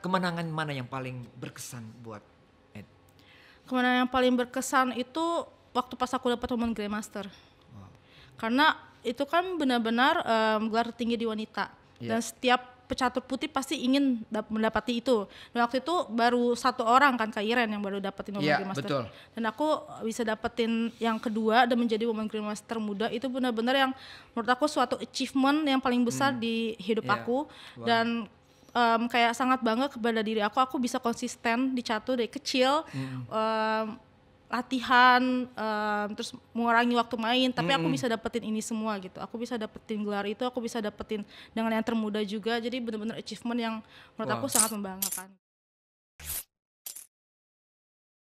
kemenangan mana yang paling berkesan buat Ed? Kemenangan yang paling berkesan itu waktu pas aku dapat Women Grandmaster. Wow. Karena itu kan benar-benar um, gelar tertinggi di wanita yeah. dan setiap pecatur putih pasti ingin mendapati itu. Dan waktu itu baru satu orang kan Kak Iren yang baru dapetin Women yeah, iya, Betul. Dan aku bisa dapetin yang kedua dan menjadi Women Grandmaster muda itu benar-benar yang menurut aku suatu achievement yang paling besar hmm. di hidup yeah. aku wow. dan um, kayak sangat bangga kepada diri aku aku bisa konsisten di catur dari kecil hmm. um, latihan um, terus mengurangi waktu main tapi hmm aku bisa dapetin ini semua gitu aku bisa dapetin gelar itu aku bisa dapetin dengan yang termuda juga jadi benar-benar achievement yang menurut wow. aku sangat membanggakan